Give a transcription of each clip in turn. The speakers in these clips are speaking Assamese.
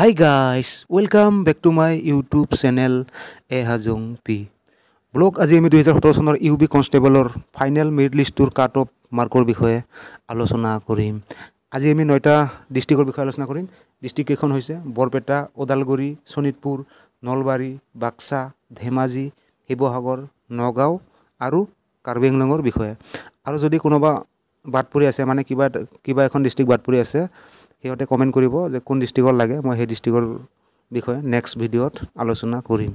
high guys welcome back to my YouTube channel A Hajong P vlog আজি আমি দুহেজাৰ সোতৰ চনৰ ইউ বি কনষ্টেবলৰ ফাইনেল মেৰিট লিষ্টটোৰ কাট অফ মাৰ্কৰ বিষয়ে আলোচনা কৰিম আজি আমি নটা ডিষ্ট্ৰিক্টৰ বিষয়ে আলোচনা কৰিম ডিষ্ট্ৰিক্ট কেইখন হৈছে বৰপেটা ওদালগুৰি শোণিতপুৰ নলবাৰী বাক্সা ধেমাজি শিৱসাগৰ নগাঁও আৰু কাৰ্বি আংলঙৰ বিষয়ে আৰু যদি কোনোবা বাট পৰি আছে মানে কিবা কিবা এখন ডিষ্ট্ৰিক্ট বাট পৰি আছে সিহঁতে কমেণ্ট কৰিব যে কোন ডিষ্ট্ৰিক্টৰ লাগে মই সেই ডিষ্ট্ৰিক্টৰ বিষয়ে নেক্সট ভিডিঅ'ত আলোচনা কৰিম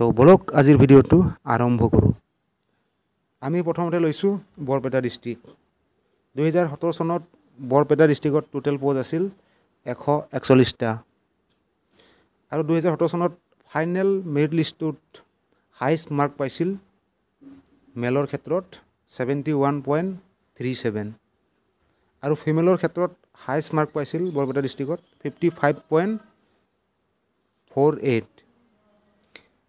তো বলক আজিৰ ভিডিঅ'টো আৰম্ভ কৰোঁ আমি প্ৰথমতে লৈছোঁ বৰপেটা ডিষ্ট্ৰিক্ট দুহেজাৰ সোতৰ চনত বৰপেটা ডিষ্ট্ৰিক্টত টোটেল প'জ আছিল এশ একচল্লিছটা আৰু দুহেজাৰ সোতৰ চনত ফাইনেল মেৰিট লিষ্টটোত হাইষ্ট মাৰ্ক পাইছিল মেলৰ ক্ষেত্ৰত seventy one point three seven আৰু ফিমেলৰ ক্ষেত্ৰত হাইষ্ট মাৰ্ক পাইছিল বৰপেটা ডিষ্ট্ৰিকত fifty five point four eight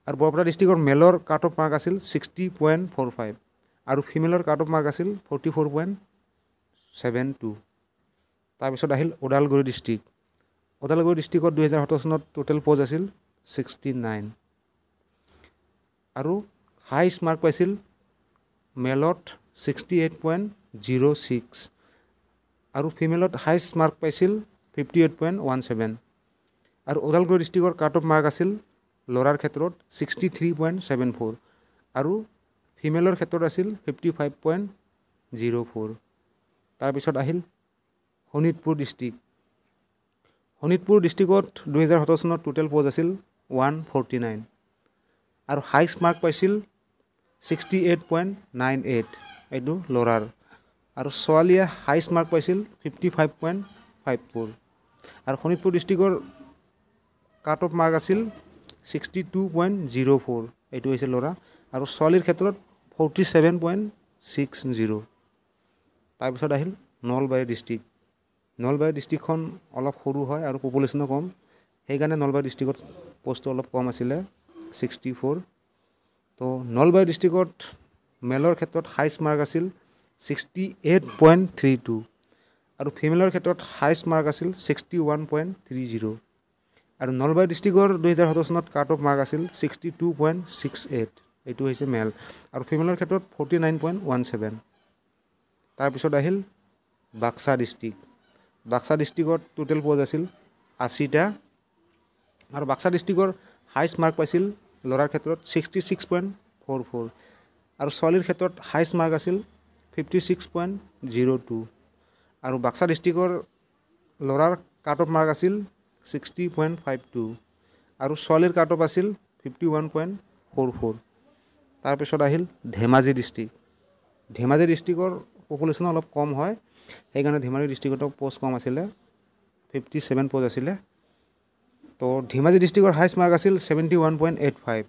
আৰু বৰপেটা ডিষ্ট্ৰিক্টৰ মেলৰ কাট অফ মাৰ্ক আছিল ছিক্সটি পইণ্ট ফ'ৰ ফাইভ আৰু ফিমেলৰ কাট অফ মাৰ্ক আছিল forty four point seven two তাৰপিছত আহিল ওদালগুৰি ডিষ্ট্ৰিক্ট ওদালগুৰি ডিষ্ট্ৰিকত দুহেজাৰ সোতৰ চনত টোটেল প'জ আছিল ছিক্সটি নাইন আৰু হাইষ্ট মাৰ্ক পাইছিল মেলত sixty eight point zero' six আৰু ফিমেলত হাইষ্ট মাৰ্ক পাইছিল fifty eight point one seven আৰু ওদালগুৰি ডিষ্ট্ৰিক্টৰ কাট অফ মাৰ্ক আছিল ল'ৰাৰ ক্ষেত্ৰত sixty three point seven four আৰু ফিমেলৰ ক্ষেত্ৰত আছিল fifty five point zero' four তাৰপিছত আহিল শোণিতপুৰ ডিষ্ট্ৰিক্ট শোণিতপুৰ ডিষ্ট্ৰিক্টত দুহেজাৰ সোতৰ চনত টোটেল প'জ আছিল ওৱান ফৰ্টি নাইন আৰু হাইষ্ট মাৰ্ক পাইছিল sixty eight point nine eight এইটো ল'ৰাৰ আৰু ছোৱালীয়ে হাইষ্ট মাৰ্ক পাইছিল fifty five point five four আৰু শোণিতপুৰ ডিষ্ট্ৰিক্টৰ কাট অফ মাৰ্ক আছিল sixty two point zero' four এইটো হৈছে ল'ৰা আৰু ছোৱালীৰ ক্ষেত্ৰত forty seven point six zero' তাৰপিছত আহিল নলবাৰী ডিষ্ট্ৰিক্ট নলবাৰী ডিষ্ট্ৰিক্টখন অলপ সৰু হয় আৰু পপুলেশ্যনো কম সেইকাৰণে নলবাৰী ডিষ্ট্ৰিক্টত পষ্টটো অলপ কম আছিলে ছিক্সটি ফ'ৰ ত' নলবাৰী ডিষ্ট্ৰিক্টত মেলৰ ক্ষেত্ৰত হাইষ্ট মাৰ্ক আছিল sixty eight point three two আৰু ফিমেলৰ ক্ষেত্ৰত হাইষ্ট মাৰ্ক আছিল sixty one point three zero' আৰু নলবাৰী ডিষ্ট্ৰিক্টৰ দুহেজাৰ সোতৰ চনত কাট অফ মাৰ্ক আছিল sixty two point six eight এইটো হৈছে মেল আৰু ফিমেলৰ ক্ষেত্ৰত forty nine point one seven তাৰপিছত আহিল বাক্সা ডিষ্ট্ৰিক্ট বাক্সা ডিষ্ট্ৰিকত টোটেল পজ আছিল আশীটা আৰু বাক্সা ডিষ্ট্ৰিকৰ হাইষ্ট মাৰ্ক পাইছিল ল'ৰাৰ ক্ষেত্ৰত sixty six point four four আৰু ছোৱালীৰ ক্ষেত্ৰত হাইষ্ট মাৰ্ক আছিল fifty six point zero' two আৰু বাক্সা ডিষ্ট্ৰিক্টৰ ল'ৰাৰ কাট অফ মাৰ্ক আছিল ছিক্সটি পইণ্ট ফাইভ টু আৰু ছোৱালীৰ কাট অফ আছিল fifty one point four four তাৰপিছত আহিল ধেমাজি ডিষ্ট্ৰিক্ট ধেমাজি ডিষ্ট্ৰিক্টৰ পপুলেশ্যন অলপ কম হয় সেইকাৰণে ধেমাজি ডিষ্ট্ৰিকতো প'ষ্ট কম আছিলে ফিফটি ছেভেন প'ষ্ট আছিলে তো ধেমাজি ডিষ্ট্ৰিক্টৰ হায়েষ্ট মাৰ্ক আছিল seventy one point eight five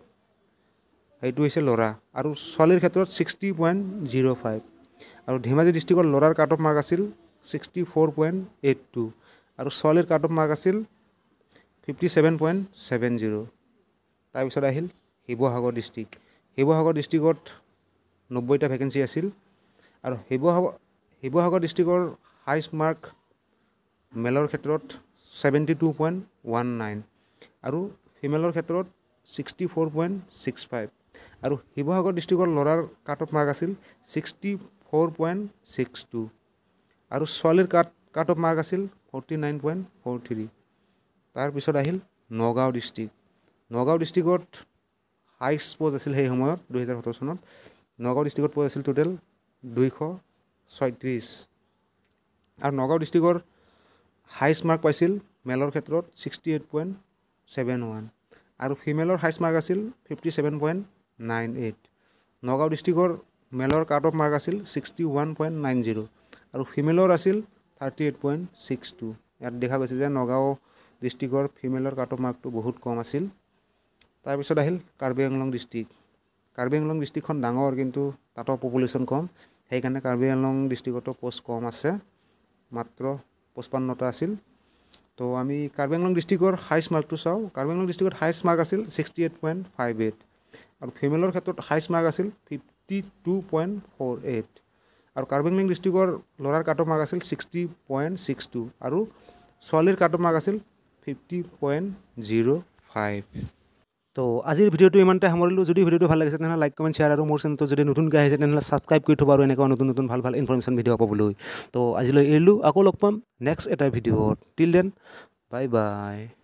সেইটো হৈছে ল'ৰা আৰু ছোৱালীৰ ক্ষেত্ৰত ছিক্সটি পইণ্ট জিৰ' ফাইভ আৰু ধেমাজি ডিষ্ট্ৰিক্টৰ ল'ৰাৰ কাট অফ মাৰ্ক আছিল sixty four point eight two আৰু ছোৱালীৰ কাট অফ মাৰ্ক আছিল fifty seven point seven zero' তাৰপিছত আহিল শিৱসাগৰ ডিষ্ট্ৰিক্ট শিৱসাগৰ ডিষ্ট্ৰিক্টত নব্বৈটা ভেকেঞ্চি আছিল আৰু শিৱসাগৰ শিৱসাগৰ ডিষ্ট্ৰিক্টৰ হাইষ্ট মাৰ্ক মেলৰ ক্ষেত্ৰত seventy two point one nine আৰু ফিমেলৰ ক্ষেত্ৰত sixty four point six five আৰু শিৱসাগৰ ডিষ্ট্ৰিক্টৰ ল'ৰাৰ কাট অফ মাৰ্ক আছিল sixty four point six two আৰু ছোৱালীৰ কাট কাট অফ মাৰ্ক আছিল forty nine point four three তাৰপিছত আহিল নগাঁও ডিষ্ট্ৰিক্ট নগাঁও ডিষ্ট্ৰিকত হাইষ্ট প'জ আছিল সেই সময়ত দুহেজাৰ সোতৰ চনত নগাঁও ডিষ্ট্ৰিকত প'জ আছিল টোটেল দুইশ ছয়ত্ৰিছ আৰু নগাঁও ডিষ্ট্ৰিকৰ হাইষ্ট মাৰ্ক পাইছিল মেলৰ ক্ষেত্ৰত sixty eight point seven one আৰু ফিমেলৰ হাইষ্ট মাৰ্ক আছিল fifty seven point nine eight Nagaon ডিষ্ট্ৰিকৰ মেলৰ কাট অফ মাৰ্ক আছিল sixty one point nine zero' আৰু ফিমেলৰ আছিল thirty eight point six two ইয়াত দেখা গৈছে যে নগাঁও ডিষ্ট্ৰিক্টৰ ফিমেলৰ কাট অফ মাৰ্কটো বহুত কম আছিল তাৰপিছত আহিল কাৰ্বি আংলং ডিষ্ট্ৰিক্ট কাৰ্বি আংলং ডিষ্ট্ৰিক্টখন ডাঙৰ কিন্তু তাতো পপুলেশ্যন কম সেইকাৰণে কাৰ্বি আংলং ডিষ্ট্ৰিক্টতো পষ্ট কম আছে মাত্ৰ পঁচপন্নটা আছিল তো আমি কাৰ্বি আংলং ডিষ্ট্ৰিক্টৰ হাইষ্ট মাৰ্কটো চাওঁ কাৰ্বি আংলং ডিষ্ট্ৰিক্টত হাইষ্ট মাৰ্ক আছিল sixty eight point five eight আৰু ফিমেলৰ ক্ষেত্ৰত হাইষ্ট মাৰ্ক আছিল ফিফ sixty two point four eight আৰু কাৰ্বি ডিষ্ট্ৰিক্টৰ ল'ৰাৰ কাটো মাৰ্ক আছিল ছিক্সটি পইণ্ট ছিক্স টু আৰু ছোৱালীৰ কাটো মাৰ্ক আছিল ফিফটি পইণ্ট জিৰ' ফাইভ তো আজিৰ ভিডিঅ'টো ইমানতে সামৰিলোঁ যদি ভিডিঅ'টো ভাল লাগিছে তেনেহ'লে লাইক কমেণ্ট শ্বেয়াৰ আৰু মোৰ চেনেলটো যদি নতুনকৈ আহিছে তেনেহ'লে ছাবস্ক্ৰাইব কৰি থ'ব আৰু এনেকুৱা নতুন নতুন ভাল ভাল ইনফৰমেশ্যন ভিডিঅ' পাবলৈ তো আজিলৈ এৰিলোঁ আকৌ লগ পাম নেক্সট এটা ভিডিঅ'ত টিল দেন বাই বাই